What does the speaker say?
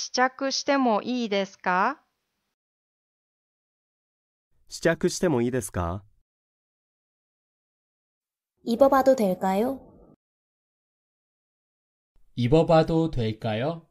試着してもいいですか試着してもいいですか입어봐도될까요입어봐도될까요